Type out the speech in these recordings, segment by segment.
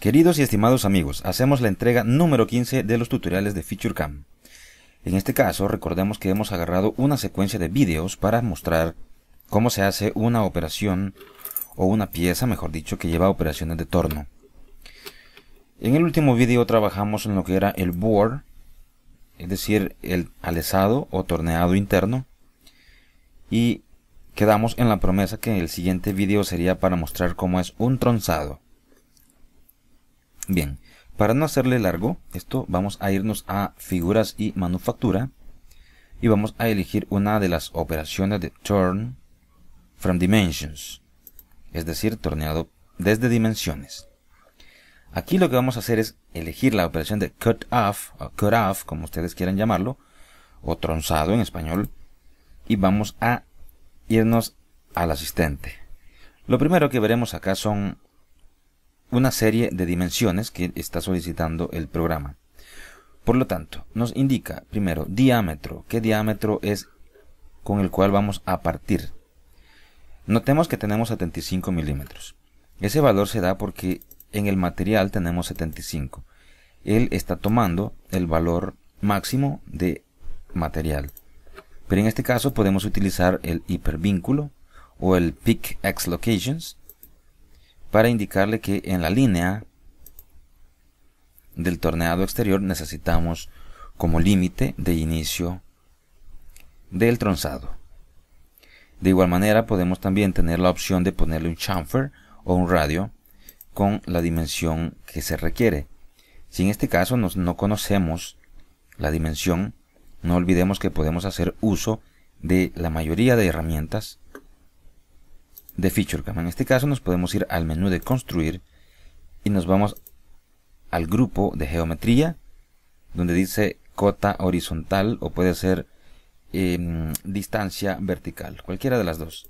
Queridos y estimados amigos, hacemos la entrega número 15 de los tutoriales de FeatureCam. En este caso, recordemos que hemos agarrado una secuencia de vídeos para mostrar cómo se hace una operación o una pieza, mejor dicho, que lleva operaciones de torno. En el último vídeo trabajamos en lo que era el board, es decir, el alesado o torneado interno. Y quedamos en la promesa que el siguiente vídeo sería para mostrar cómo es un tronzado. Bien, para no hacerle largo esto, vamos a irnos a figuras y manufactura y vamos a elegir una de las operaciones de turn from dimensions, es decir, torneado desde dimensiones. Aquí lo que vamos a hacer es elegir la operación de cut off, o cut off, como ustedes quieran llamarlo, o tronzado en español, y vamos a irnos al asistente. Lo primero que veremos acá son una serie de dimensiones que está solicitando el programa. Por lo tanto, nos indica primero diámetro, qué diámetro es con el cual vamos a partir. Notemos que tenemos 75 milímetros. Ese valor se da porque en el material tenemos 75. Él está tomando el valor máximo de material. Pero en este caso podemos utilizar el hipervínculo o el pick x locations para indicarle que en la línea del torneado exterior necesitamos como límite de inicio del tronzado. De igual manera podemos también tener la opción de ponerle un chamfer o un radio con la dimensión que se requiere. Si en este caso no conocemos la dimensión, no olvidemos que podemos hacer uso de la mayoría de herramientas de En este caso nos podemos ir al menú de construir y nos vamos al grupo de geometría donde dice cota horizontal o puede ser em, distancia vertical, cualquiera de las dos.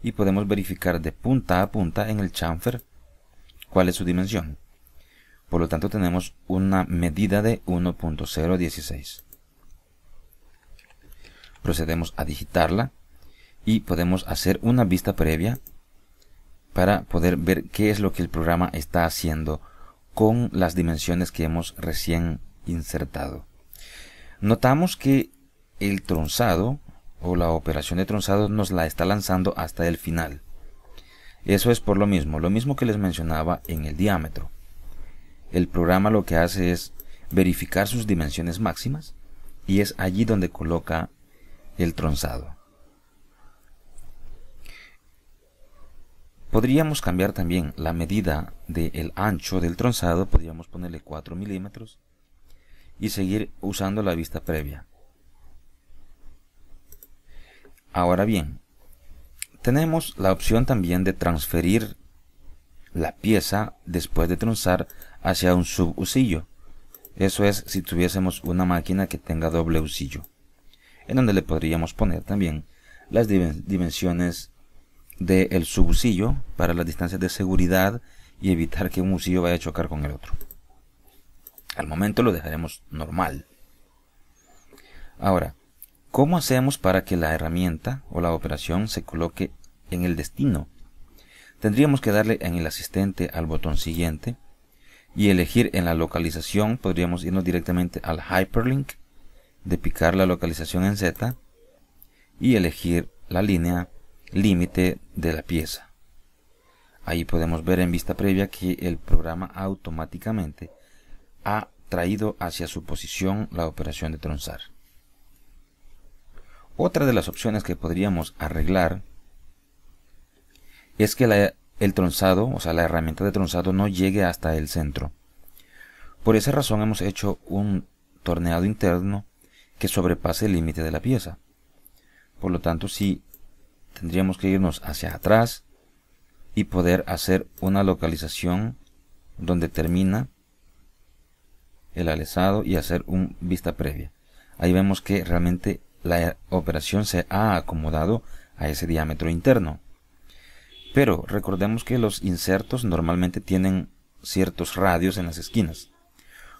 Y podemos verificar de punta a punta en el chamfer cuál es su dimensión. Por lo tanto tenemos una medida de 1.016. Procedemos a digitarla y podemos hacer una vista previa para poder ver qué es lo que el programa está haciendo con las dimensiones que hemos recién insertado. Notamos que el tronzado o la operación de tronzado nos la está lanzando hasta el final. Eso es por lo mismo, lo mismo que les mencionaba en el diámetro. El programa lo que hace es verificar sus dimensiones máximas y es allí donde coloca el tronzado. Podríamos cambiar también la medida del ancho del tronzado, podríamos ponerle 4 milímetros y seguir usando la vista previa. Ahora bien, tenemos la opción también de transferir la pieza después de tronzar hacia un subusillo. Eso es si tuviésemos una máquina que tenga doble usillo, en donde le podríamos poner también las dimensiones de el subusillo para las distancias de seguridad y evitar que un busillo vaya a chocar con el otro. Al momento lo dejaremos normal. Ahora, ¿cómo hacemos para que la herramienta o la operación se coloque en el destino? Tendríamos que darle en el asistente al botón siguiente y elegir en la localización, podríamos irnos directamente al hyperlink, de picar la localización en Z y elegir la línea límite de la pieza. Ahí podemos ver en vista previa que el programa automáticamente ha traído hacia su posición la operación de tronzar. Otra de las opciones que podríamos arreglar es que el tronzado, o sea, la herramienta de tronzado no llegue hasta el centro. Por esa razón hemos hecho un torneado interno que sobrepase el límite de la pieza. Por lo tanto, si tendríamos que irnos hacia atrás y poder hacer una localización donde termina el alesado y hacer un vista previa. Ahí vemos que realmente la operación se ha acomodado a ese diámetro interno. Pero recordemos que los insertos normalmente tienen ciertos radios en las esquinas.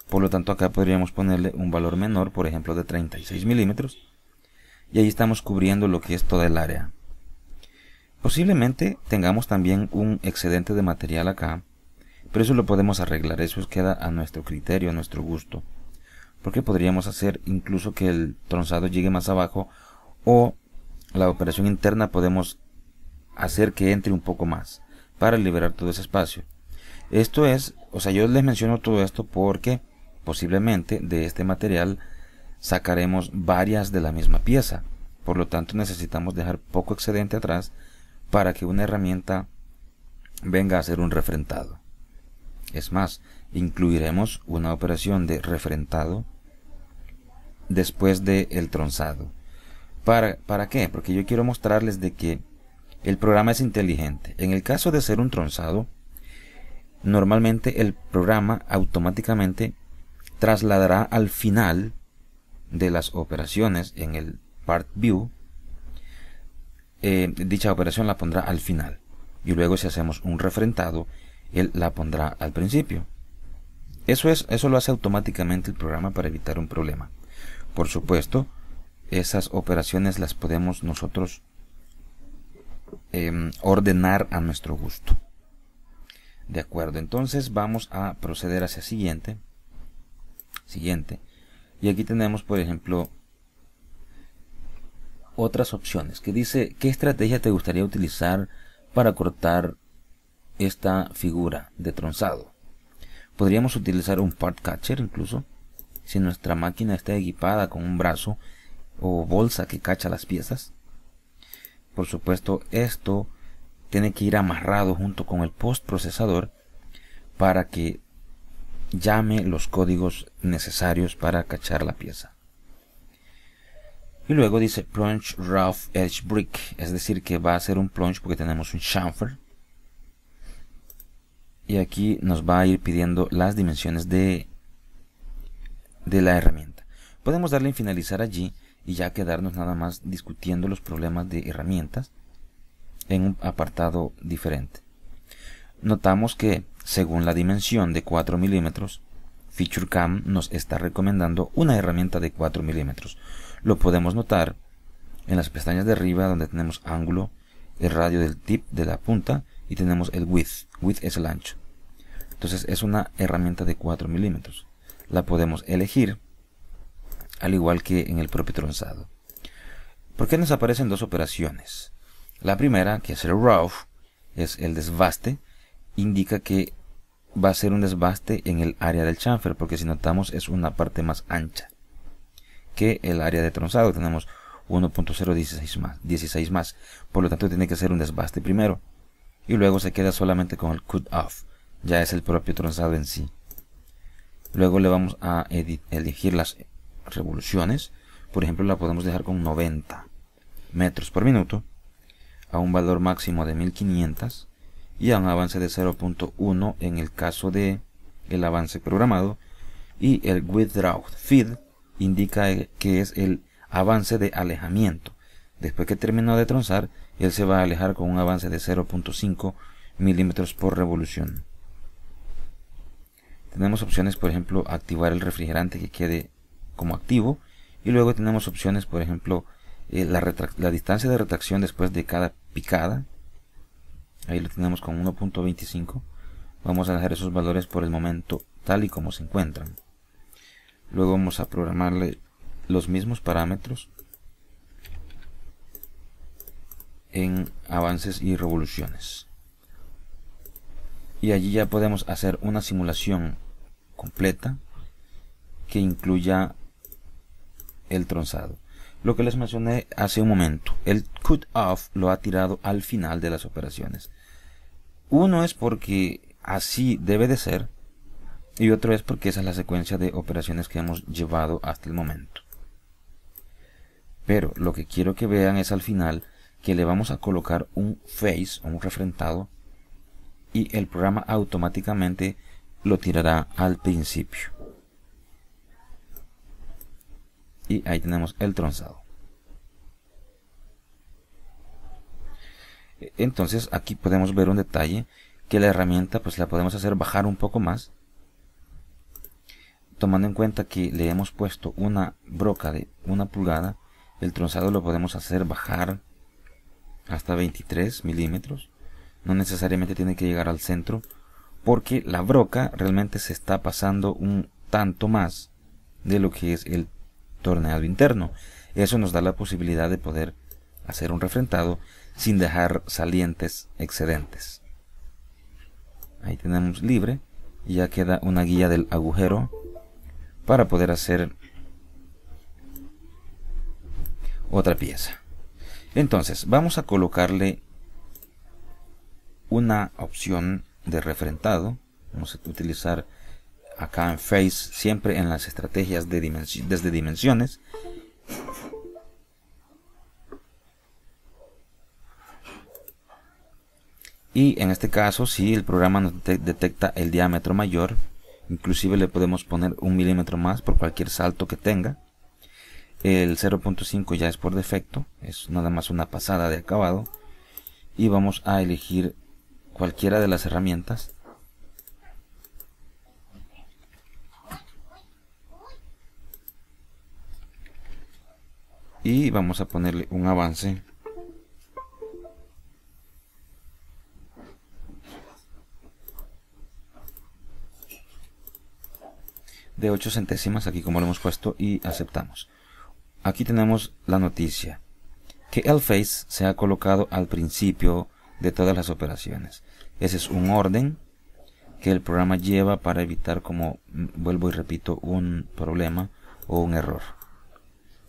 Por lo tanto acá podríamos ponerle un valor menor, por ejemplo de 36 milímetros. Y ahí estamos cubriendo lo que es toda el área. Posiblemente tengamos también un excedente de material acá, pero eso lo podemos arreglar, eso queda a nuestro criterio, a nuestro gusto. Porque podríamos hacer incluso que el tronzado llegue más abajo o la operación interna podemos hacer que entre un poco más para liberar todo ese espacio. Esto es, o sea, yo les menciono todo esto porque posiblemente de este material sacaremos varias de la misma pieza. Por lo tanto necesitamos dejar poco excedente atrás para que una herramienta venga a ser un refrentado Es más, incluiremos una operación de refrentado después del el tronzado. ¿Para, ¿Para qué? Porque yo quiero mostrarles de que el programa es inteligente. En el caso de ser un tronzado, normalmente el programa automáticamente trasladará al final de las operaciones en el part view eh, dicha operación la pondrá al final. Y luego si hacemos un refrentado, él la pondrá al principio. Eso, es, eso lo hace automáticamente el programa para evitar un problema. Por supuesto, esas operaciones las podemos nosotros em, ordenar a nuestro gusto. De acuerdo, entonces vamos a proceder hacia siguiente. Siguiente. Y aquí tenemos, por ejemplo, otras opciones, que dice, ¿qué estrategia te gustaría utilizar para cortar esta figura de tronzado? Podríamos utilizar un part catcher incluso, si nuestra máquina está equipada con un brazo o bolsa que cacha las piezas. Por supuesto, esto tiene que ir amarrado junto con el post procesador para que llame los códigos necesarios para cachar la pieza. Y luego dice plunge rough edge brick, es decir que va a ser un plunge porque tenemos un chamfer. Y aquí nos va a ir pidiendo las dimensiones de, de la herramienta. Podemos darle en finalizar allí y ya quedarnos nada más discutiendo los problemas de herramientas en un apartado diferente. Notamos que según la dimensión de 4 milímetros, FeatureCam nos está recomendando una herramienta de 4 milímetros lo podemos notar en las pestañas de arriba donde tenemos ángulo, el radio del tip de la punta y tenemos el width. Width es el ancho. Entonces es una herramienta de 4 milímetros. La podemos elegir al igual que en el propio tronzado. ¿Por qué nos aparecen dos operaciones? La primera, que es el rough, es el desbaste, indica que va a ser un desbaste en el área del chamfer porque si notamos es una parte más ancha que el área de tronzado. Tenemos 1.016 más, 16 más. Por lo tanto, tiene que ser un desbaste primero. Y luego se queda solamente con el cut off. Ya es el propio tronzado en sí. Luego le vamos a elegir las revoluciones. Por ejemplo, la podemos dejar con 90 metros por minuto. A un valor máximo de 1500. Y a un avance de 0.1 en el caso de el avance programado. Y el withdraw feed indica que es el avance de alejamiento. Después que terminó de tronzar, él se va a alejar con un avance de 0.5 milímetros por revolución. Tenemos opciones, por ejemplo, activar el refrigerante que quede como activo. Y luego tenemos opciones, por ejemplo, eh, la, la, distancia de retracción después de cada picada. Ahí lo tenemos con 1.25. Vamos a dejar esos valores por el momento tal y como se encuentran. Luego vamos a programarle los mismos parámetros en avances y revoluciones. Y allí ya podemos hacer una simulación completa que incluya el tronzado. Lo que les mencioné hace un momento, el cut off lo ha tirado al final de las operaciones. Uno es porque así debe de ser, y otro es porque esa es la secuencia de operaciones que hemos llevado hasta el momento. Pero lo que quiero que vean es al final que le vamos a colocar un face, un refrentado, y el programa automáticamente lo tirará al principio. Y ahí tenemos el tronzado. Entonces aquí podemos ver un detalle que la herramienta pues la podemos hacer bajar un poco más tomando en cuenta que le hemos puesto una broca de una pulgada, el tronzado lo podemos hacer bajar hasta 23 milímetros. No necesariamente tiene que llegar al centro, porque la broca realmente se está pasando un tanto más de lo que es el torneado interno. Eso nos da la posibilidad de poder hacer un refrentado sin dejar salientes excedentes. Ahí tenemos libre, y ya queda una guía del agujero para poder hacer otra pieza. Entonces, vamos a colocarle una opción de refrentado. Vamos a utilizar acá en Face, siempre en las estrategias de desde dimensiones. Y en este caso, si el programa nos detecta el diámetro mayor, inclusive le podemos poner un milímetro más por cualquier salto que tenga el 0.5 ya es por defecto es nada más una pasada de acabado y vamos a elegir cualquiera de las herramientas y vamos a ponerle un avance de 8 centésimas, aquí como lo hemos puesto, y aceptamos. Aquí tenemos la noticia, que el face se ha colocado al principio de todas las operaciones. Ese es un orden que el programa lleva para evitar, como vuelvo y repito, un problema o un error.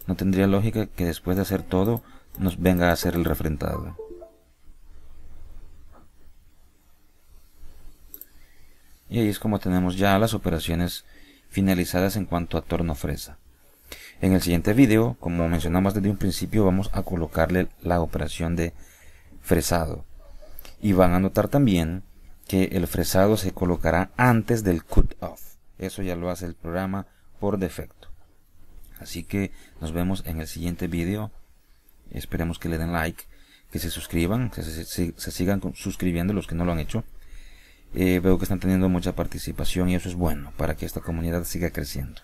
No tendría lógica que después de hacer todo nos venga a hacer el refrentado. Y ahí es como tenemos ya las operaciones finalizadas en cuanto a torno fresa. En el siguiente vídeo como mencionamos desde un principio, vamos a colocarle la operación de fresado. Y van a notar también que el fresado se colocará antes del cut off. Eso ya lo hace el programa por defecto. Así que nos vemos en el siguiente vídeo Esperemos que le den like, que se suscriban, que se sigan suscribiendo los que no lo han hecho. Eh, veo que están teniendo mucha participación y eso es bueno para que esta comunidad siga creciendo.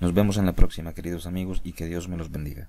Nos vemos en la próxima, queridos amigos, y que Dios me los bendiga.